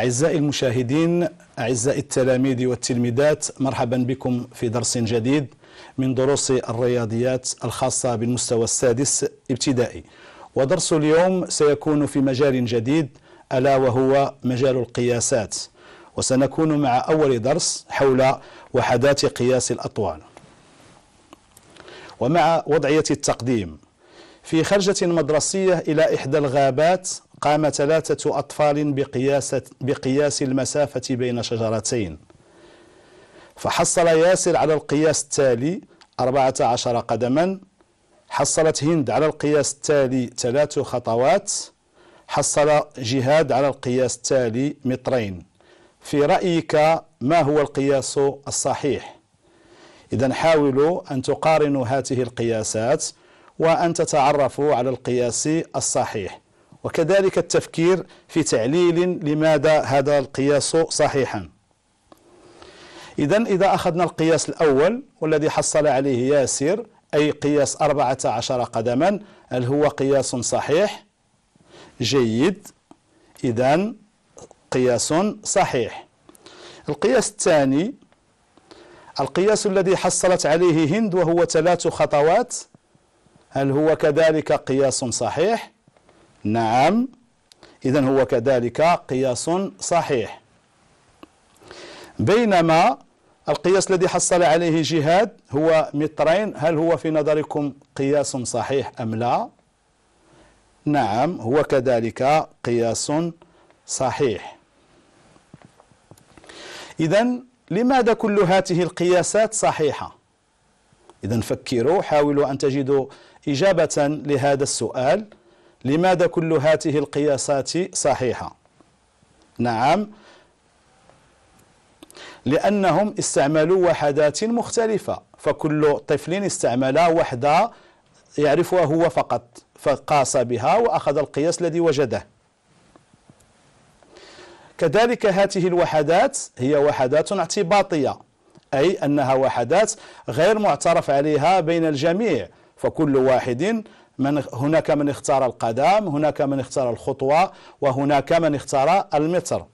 أعزائي المشاهدين أعزائي التلاميذ والتلميذات مرحبا بكم في درس جديد من دروس الرياضيات الخاصة بالمستوى السادس ابتدائي ودرس اليوم سيكون في مجال جديد ألا وهو مجال القياسات وسنكون مع أول درس حول وحدات قياس الأطوال ومع وضعية التقديم في خرجة مدرسية إلى إحدى الغابات قام ثلاثة أطفال بقياس, بقياس المسافة بين شجرتين فحصل ياسر على القياس التالي 14 قدما حصلت هند على القياس التالي ثلاث خطوات حصل جهاد على القياس التالي مترين في رأيك ما هو القياس الصحيح؟ إذا حاولوا أن تقارنوا هذه القياسات وأن تتعرفوا على القياس الصحيح وكذلك التفكير في تعليل لماذا هذا القياس صحيحا إذا إذا أخذنا القياس الأول والذي حصل عليه ياسر أي قياس 14 قدما هل هو قياس صحيح جيد إذا قياس صحيح القياس الثاني القياس الذي حصلت عليه هند وهو ثلاث خطوات هل هو كذلك قياس صحيح نعم إذا هو كذلك قياس صحيح بينما القياس الذي حصل عليه جهاد هو مترين هل هو في نظركم قياس صحيح أم لا نعم هو كذلك قياس صحيح إذا لماذا كل هذه القياسات صحيحة إذا فكروا حاولوا أن تجدوا إجابة لهذا السؤال لماذا كل هاته القياسات صحيحة نعم لأنهم استعملوا وحدات مختلفة فكل طفل استعمل وحدة يعرفها هو فقط فقاس بها وأخذ القياس الذي وجده كذلك هذه الوحدات هي وحدات اعتباطية أي أنها وحدات غير معترف عليها بين الجميع فكل واحد من هناك من اختار القدم هناك من اختار الخطوة وهناك من اختار المتر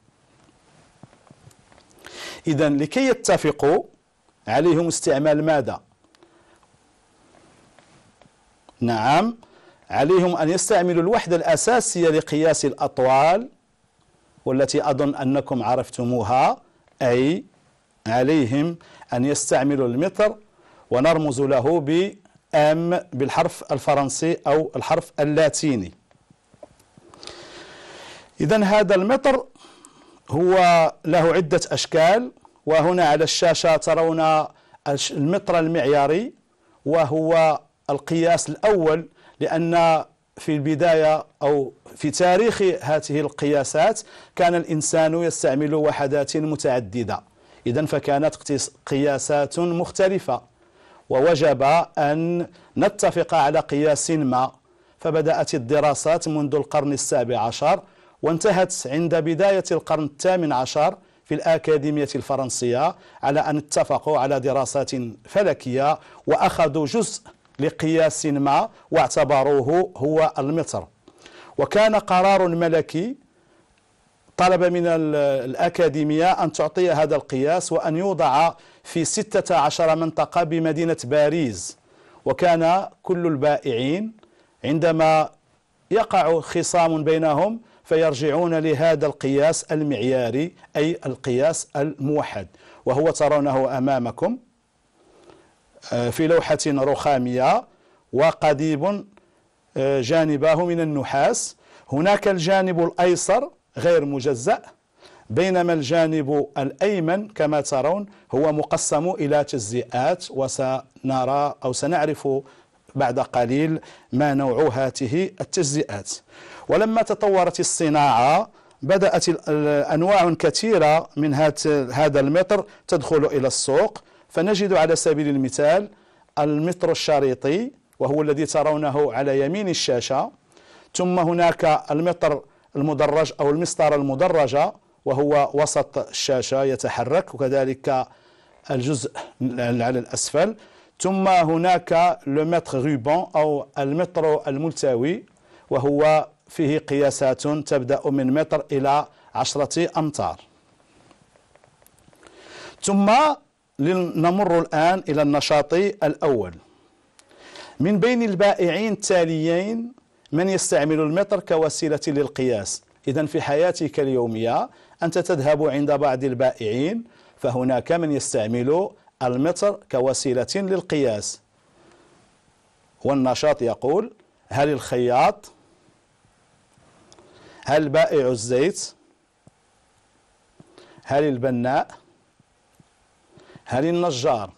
إذا لكي يتفقوا عليهم استعمال ماذا نعم عليهم أن يستعملوا الوحدة الأساسية لقياس الأطوال والتي أظن أنكم عرفتموها أي عليهم أن يستعملوا المتر ونرمز له أم بالحرف الفرنسي أو الحرف اللاتيني إذا هذا المتر هو له عدة أشكال وهنا على الشاشة ترون المتر المعياري وهو القياس الأول لأن في البداية أو في تاريخ هذه القياسات كان الإنسان يستعمل وحدات متعددة إذا فكانت قياسات مختلفة ووجب أن نتفق على قياس ما فبدأت الدراسات منذ القرن السابع عشر وانتهت عند بداية القرن الثامن عشر في الأكاديمية الفرنسية على أن اتفقوا على دراسات فلكية وأخذوا جزء لقياس ما واعتبروه هو المتر وكان قرار ملكي طلب من الأكاديمية أن تعطي هذا القياس وأن يوضع في 16 منطقة بمدينة باريس وكان كل البائعين عندما يقع خصام بينهم فيرجعون لهذا القياس المعياري أي القياس الموحد وهو ترونه أمامكم آه، في لوحة رخامية وقضيب آه، جانباه من النحاس هناك الجانب الأيسر غير مجزأ بينما الجانب الأيمن كما ترون هو مقسم إلى تجزئات وسنرى أو سنعرف بعد قليل ما نوع هاته التجزئات ولما تطورت الصناعة بدأت أنواع كثيرة من هذا المتر تدخل إلى السوق فنجد على سبيل المثال المتر الشريطي وهو الذي ترونه على يمين الشاشة ثم هناك المتر المدرج أو المسطرة المدرجة وهو وسط الشاشة يتحرك وكذلك الجزء على الأسفل ثم هناك لو متر روبان أو المتر الملتوي وهو فيه قياسات تبدأ من متر إلى عشرة أمتار ثم لنمر الآن إلى النشاط الأول من بين البائعين التاليين من يستعمل المتر كوسيلة للقياس إذا في حياتك اليومية أنت تذهب عند بعض البائعين فهناك من يستعمل المتر كوسيلة للقياس والنشاط يقول هل الخياط هل بائع الزيت هل البناء هل النجار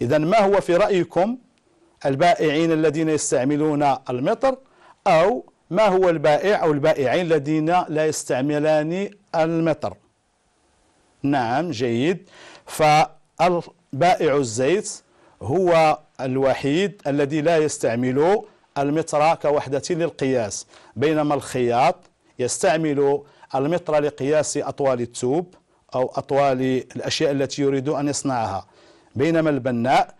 إذا ما هو في رأيكم البائعين الذين يستعملون المتر أو ما هو البائع أو البائعين الذين لا يستعملان المتر نعم جيد فالبائع الزيت هو الوحيد الذي لا يستعمل المتر كوحدة للقياس بينما الخياط يستعمل المتر لقياس أطوال التوب أو أطوال الأشياء التي يريد أن يصنعها بينما البناء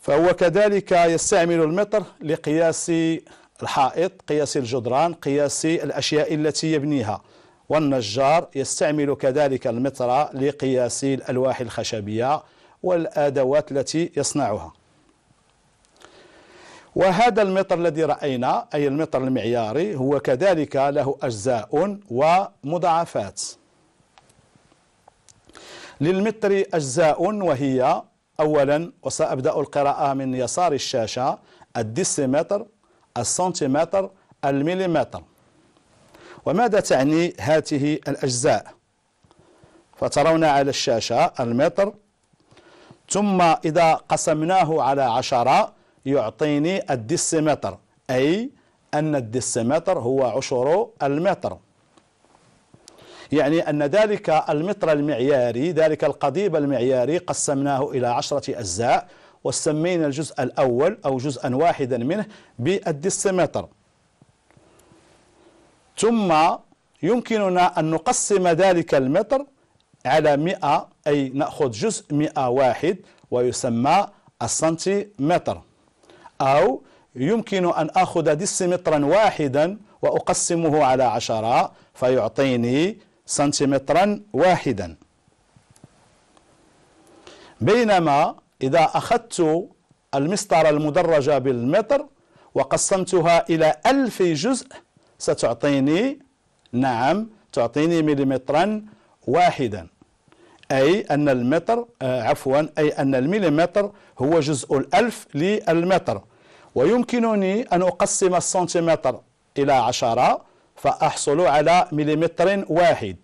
فهو كذلك يستعمل المتر لقياس الحائط قياس الجدران قياس الأشياء التي يبنيها والنجار يستعمل كذلك المطرة لقياس الألواح الخشبية والأدوات التي يصنعها وهذا المطر الذي رأينا أي المطر المعياري هو كذلك له أجزاء ومضاعفات للمطر أجزاء وهي أولا وسأبدأ القراءة من يسار الشاشة الديسيمتر السنتيمتر المليمتر وماذا تعني هذه الأجزاء فترون على الشاشة المتر ثم إذا قسمناه على عشرة يعطيني الديسيمتر أي أن الديسيمتر هو عشر المتر يعني أن ذلك المتر المعياري ذلك القضيب المعياري قسمناه إلى عشرة أجزاء وسمينا الجزء الأول أو جزءا واحدا منه بالديسيمتر ثم يمكننا أن نقسم ذلك المتر على 100 أي نأخذ جزء مئة واحد ويسمى السنتيمتر أو يمكن أن أخذ ديسيمترا واحدا وأقسمه على عشرة فيعطيني سنتيمترا واحدا بينما إذا أخذت المسطرة المدرجة بالمتر وقسمتها إلى ألف جزء ستعطيني نعم تعطيني مليمترا واحدا أي أن المتر آه، عفوا أي أن المليمتر هو جزء الألف للمتر ويمكنني أن أقسم السنتيمتر إلى عشرة فأحصل على مليمتر واحد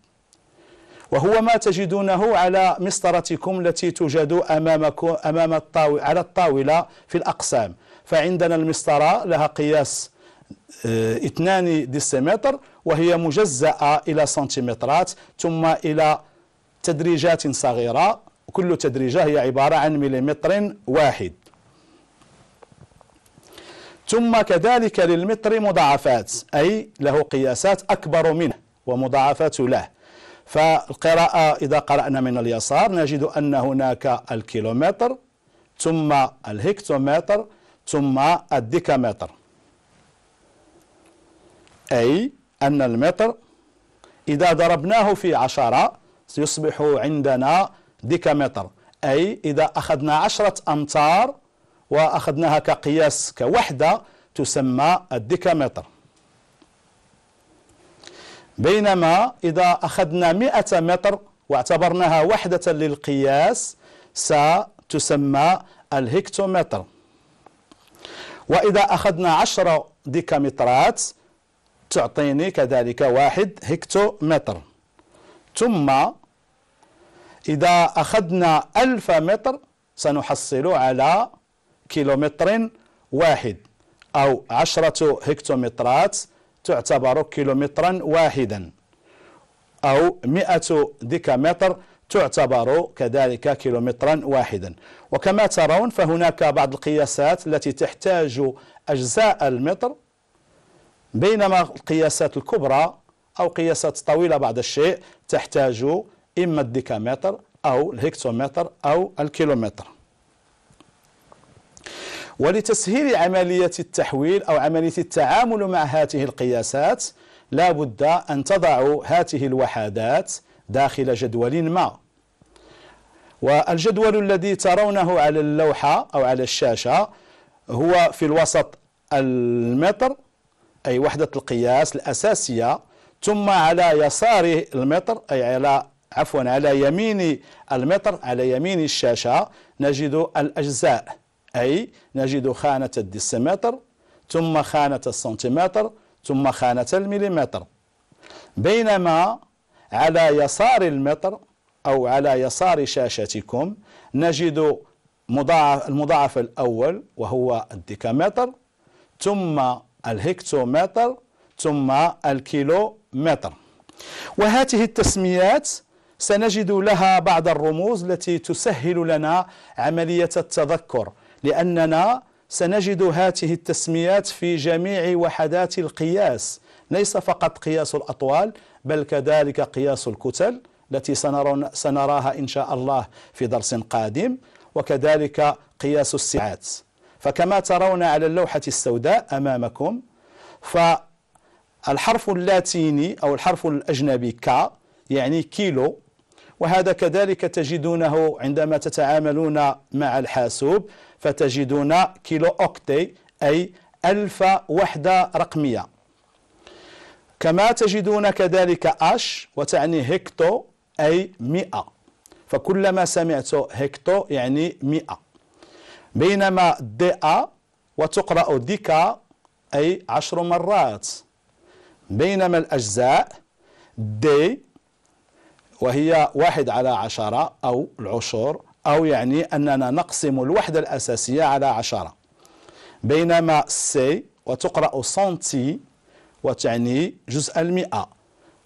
وهو ما تجدونه على مسطرتكم التي توجد أمامكم أمام الطاولة على الطاولة في الأقسام فعندنا المسطرة لها قياس 2 آه، ديسيمتر وهي مجزأة إلى سنتيمترات ثم إلى تدريجات صغيرة كل تدريجة هي عبارة عن مليمتر واحد ثم كذلك للمتر مضاعفات أي له قياسات أكبر منه ومضاعفات له فالقراءة إذا قرأنا من اليسار نجد أن هناك الكيلومتر ثم الهكتومتر ثم الديكامتر أي أن المتر إذا ضربناه في عشرة سيصبح عندنا ديكامتر أي إذا أخذنا عشرة أمتار وأخذناها كقياس كوحدة تسمى الديكامتر بينما إذا أخذنا مئة متر واعتبرناها وحدة للقياس ستسمى الهكتومتر وإذا أخذنا عشرة ديكامترات تعطيني كذلك واحد هكتومتر ثم إذا أخذنا ألف متر سنحصل على كيلومتر واحد أو عشرة هكتومترات تعتبر كيلومترا واحدا أو 100 ديكامتر تعتبر كذلك كيلومترا واحدا وكما ترون فهناك بعض القياسات التي تحتاج أجزاء المتر بينما القياسات الكبرى أو قياسات طويلة بعض الشيء تحتاج إما الديكامتر أو الهكتومتر أو الكيلومتر ولتسهيل عملية التحويل أو عملية التعامل مع هذه القياسات لا بد أن تضع هذه الوحدات داخل جدول ما والجدول الذي ترونه على اللوحة أو على الشاشة هو في الوسط المتر أي وحدة القياس الأساسية ثم على يسار المتر أي على عفوا على يمين المتر على يمين الشاشة نجد الأجزاء أي نجد خانة الديسيمتر ثم خانة السنتيمتر ثم خانة المليمتر بينما على يسار المتر أو على يسار شاشتكم نجد مضاعف المضاعف الأول وهو الديكامتر ثم الهكتومتر ثم الكيلومتر وهذه التسميات سنجد لها بعض الرموز التي تسهل لنا عملية التذكر لأننا سنجد هذه التسميات في جميع وحدات القياس ليس فقط قياس الأطوال بل كذلك قياس الكتل التي سنراها إن شاء الله في درس قادم وكذلك قياس السعات فكما ترون على اللوحة السوداء أمامكم فالحرف اللاتيني أو الحرف الأجنبي كا يعني كيلو وهذا كذلك تجدونه عندما تتعاملون مع الحاسوب فتجدون كيلو أوكتي أي ألف وحدة رقمية كما تجدون كذلك أش وتعني هكتو أي مئة فكلما سمعت هكتو يعني مئة بينما أ وتقرأ ديكا أي عشر مرات بينما الأجزاء دي وهي واحد على عشرة أو العشر أو يعني أننا نقسم الوحدة الأساسية على عشرة بينما سي وتقرأ سنتي وتعني جزء المئة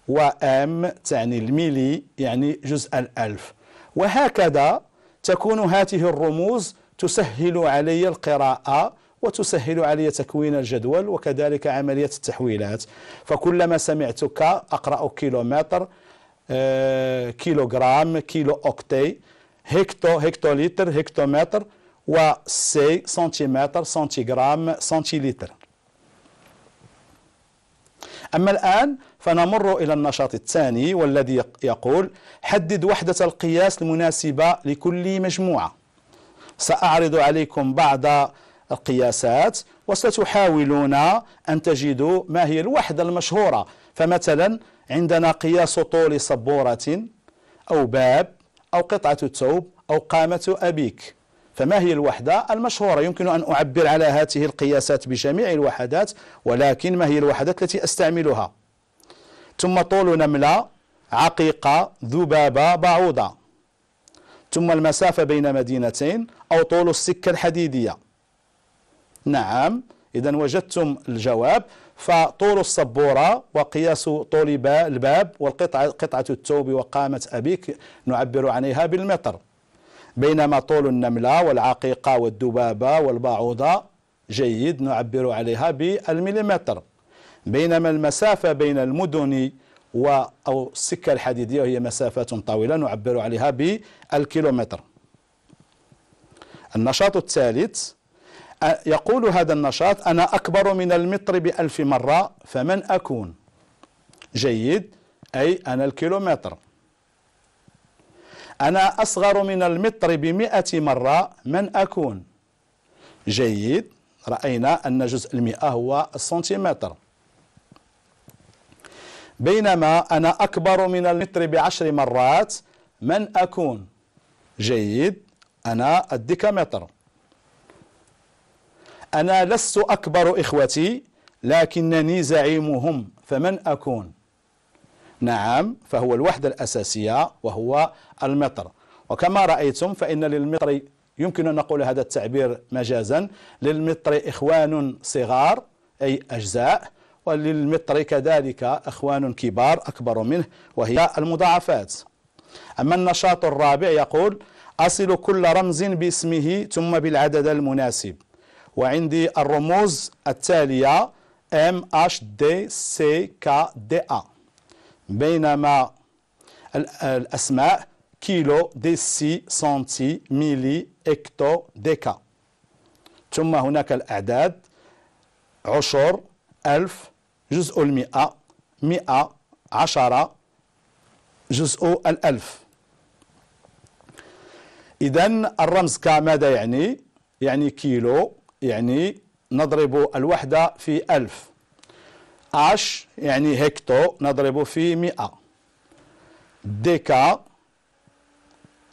وام تعني الميلي يعني جزء الألف وهكذا تكون هذه الرموز تسهل علي القراءة وتسهل علي تكوين الجدول وكذلك عملية التحويلات فكلما سمعتك أقرأ كيلومتر آه، كيلوغرام كيلو أوكتي هكتو هكتوليتر هكتومتر سي سنتيمتر سنتيغرام سنتيليتر أما الآن فنمر إلى النشاط الثاني والذي يقول حدد وحدة القياس المناسبة لكل مجموعة سأعرض عليكم بعض القياسات وستحاولون أن تجدوا ما هي الوحدة المشهورة فمثلا عندنا قياس طول سبورة أو باب أو قطعة ثوب أو قامة أبيك فما هي الوحدة المشهورة يمكن أن أعبر على هذه القياسات بجميع الوحدات ولكن ما هي الوحدات التي أستعملها ثم طول نملة عقيقة ذبابة بعوضة ثم المسافة بين مدينتين أو طول السكة الحديدية نعم إذا وجدتم الجواب فطول الصبورة وقياس طول الباب والقطعة قطعة الثوب وقامة أبيك نعبر عنها بالمتر بينما طول النملة والعقيقة والدبابة والبعوضة جيد نعبر عليها بالمليمتر بينما المسافة بين المدن و أو السكة الحديدية هي مسافات طويلة نعبر عليها بالكيلومتر النشاط الثالث يقول هذا النشاط أنا أكبر من المتر بألف مرة فمن أكون جيد أي أنا الكيلومتر أنا أصغر من المتر بمئة مرة من أكون جيد رأينا أن جزء المئة هو السنتيمتر بينما أنا أكبر من المتر بعشر مرات من أكون جيد أنا الديكامتر أنا لست أكبر إخوتي لكنني زعيمهم فمن أكون نعم فهو الوحدة الأساسية وهو المطر وكما رأيتم فإن للمطر يمكن أن نقول هذا التعبير مجازا للمطر إخوان صغار أي أجزاء وللمطر كذلك أخوان كبار أكبر منه وهي المضاعفات أما النشاط الرابع يقول أصل كل رمز باسمه ثم بالعدد المناسب وعندي الرموز التالية M H D C K D A بينما الأسماء كيلو دي سي سنتي ميلي إكتو ديكا ثم هناك الأعداد عشر ألف جزء المئة مئة عشرة جزء الألف إذا الرمز كماذا يعني؟ يعني كيلو يعني نضرب الوحدة في ألف اش يعني هكتو نضرب في مئة ديكا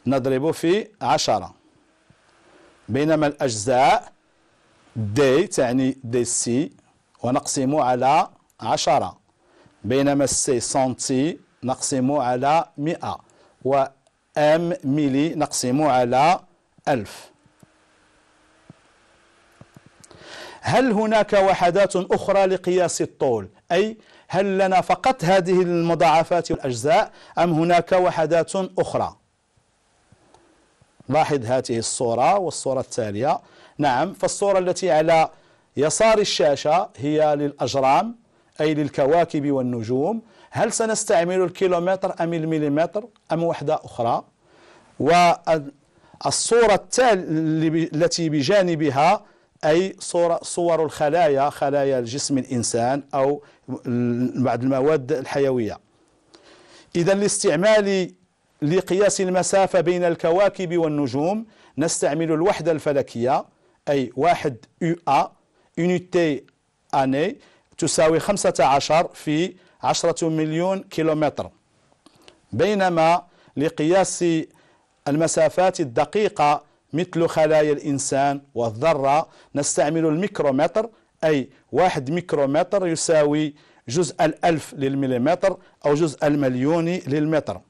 نضرب في عشرة بينما الأجزاء دي تعني دي سي ونقسم على عشرة بينما السي سنتي نقسم على مئة وأم ميلي نقسم على ألف هل هناك وحدات أخرى لقياس الطول أي هل لنا فقط هذه المضاعفات والأجزاء أم هناك وحدات أخرى لاحظ هذه الصورة والصورة التالية نعم فالصورة التي على يسار الشاشة هي للأجرام أي للكواكب والنجوم هل سنستعمل الكيلومتر أم المليمتر أم وحدة أخرى والصورة التالية التي بجانبها أي صور, صور الخلايا خلايا جسم الإنسان أو بعض المواد الحيوية إذا لاستعمال لقياس المسافة بين الكواكب والنجوم نستعمل الوحدة الفلكية أي واحد يو أ يونيتي أني تساوي 15 في 10 مليون كيلومتر بينما لقياس المسافات الدقيقة مثل خلايا الإنسان والذرة نستعمل الميكرومتر أي واحد ميكرومتر يساوي جزء الألف للمليمتر أو جزء المليوني للمتر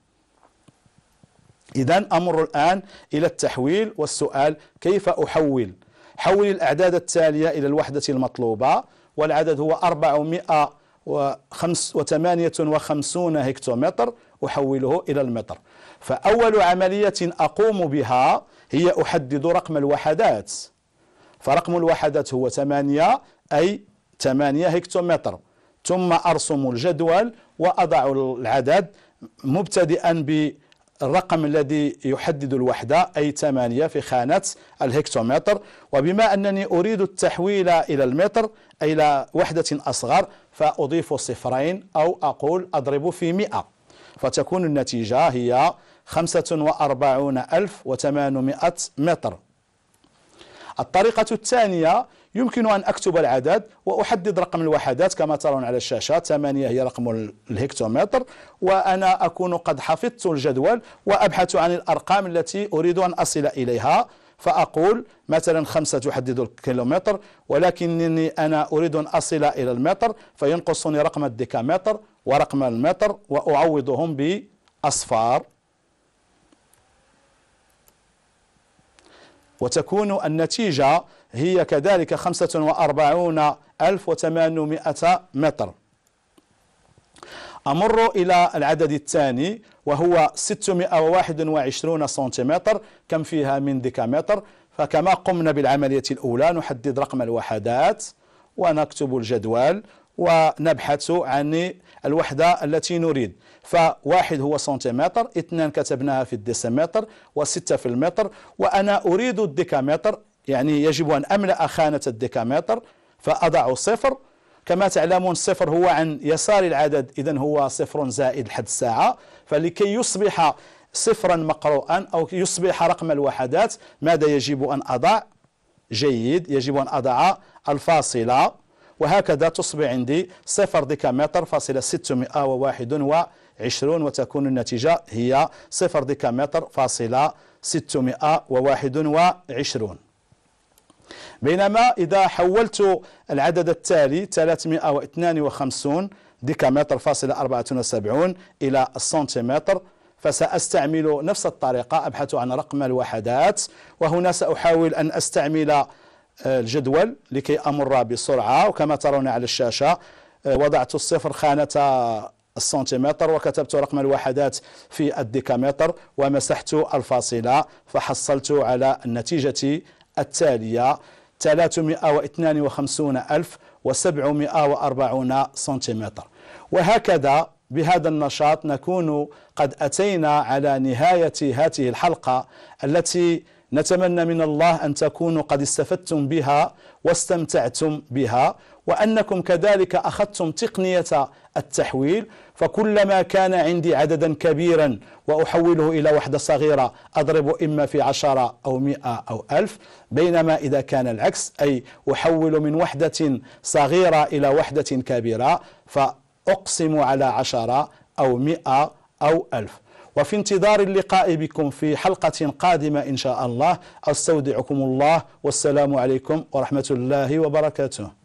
إذا أمر الآن إلى التحويل والسؤال كيف أحول حول الأعداد التالية إلى الوحدة المطلوبة والعدد هو 458 هكتومتر أحوله إلى المتر فأول عملية أقوم بها هي أحدد رقم الوحدات فرقم الوحدات هو 8 أي 8 هكتومتر ثم أرسم الجدول وأضع العدد مبتدئا بالرقم الذي يحدد الوحدة أي 8 في خانة الهكتومتر وبما أنني أريد التحويل إلى المتر أي إلى وحدة أصغر فأضيف صفرين أو أقول أضرب في 100 فتكون النتيجة هي خمسة وأربعون ألف وثمانمائة متر الطريقة الثانية يمكن أن أكتب العدد وأحدد رقم الوحدات كما ترون على الشاشة 8 هي رقم الهكتومتر وأنا أكون قد حفظت الجدول وأبحث عن الأرقام التي أريد أن أصل إليها فأقول مثلا خمسة تحدد الكيلومتر ولكنني أنا أريد أن أصل إلى المتر فينقصني رقم الديكامتر ورقم المتر وأعوضهم بأصفار وتكون النتيجة هي كذلك 45800 متر أمر إلى العدد الثاني وهو 621 سنتيمتر كم فيها من ديكامتر فكما قمنا بالعملية الأولى نحدد رقم الوحدات ونكتب الجدول ونبحث عن الوحدة التي نريد فواحد هو سنتيمتر اثنان كتبناها في الديسيمتر وستة في المتر وأنا أريد الديكامتر يعني يجب أن أملأ خانة الديكامتر فأضع صفر كما تعلمون صفر هو عن يسار العدد إذا هو صفر زائد حد الساعة فلكي يصبح صفرا مقروءا أو يصبح رقم الوحدات ماذا يجب أن أضع جيد يجب أن أضع الفاصلة وهكذا تصبح عندي صفر ديكامتر فاصلة 621 وتكون النتيجة هي صفر ديكامتر فاصلة 621 بينما إذا حولت العدد التالي 352 ديكامتر فاصلة 74 إلى السنتيمتر فسأستعمل نفس الطريقة أبحث عن رقم الوحدات وهنا سأحاول أن أستعمل آه، الجدول لكي أمر بسرعة وكما ترون على الشاشة آه، وضعت الصفر خانة السنتيمتر وكتبت رقم الوحدات في الديكامتر ومسحت الفاصلة فحصلت على النتيجة التالية 352740 سنتيمتر وهكذا بهذا النشاط نكون قد أتينا على نهاية هذه الحلقة التي نتمنى من الله أن تكونوا قد استفدتم بها واستمتعتم بها وأنكم كذلك أخذتم تقنية التحويل فكلما كان عندي عددا كبيرا وأحوله إلى وحدة صغيرة أضرب إما في عشرة أو مئة أو ألف بينما إذا كان العكس أي أحول من وحدة صغيرة إلى وحدة كبيرة فأقسم على عشرة أو مئة أو ألف وفي انتظار اللقاء بكم في حلقة قادمة إن شاء الله أستودعكم الله والسلام عليكم ورحمة الله وبركاته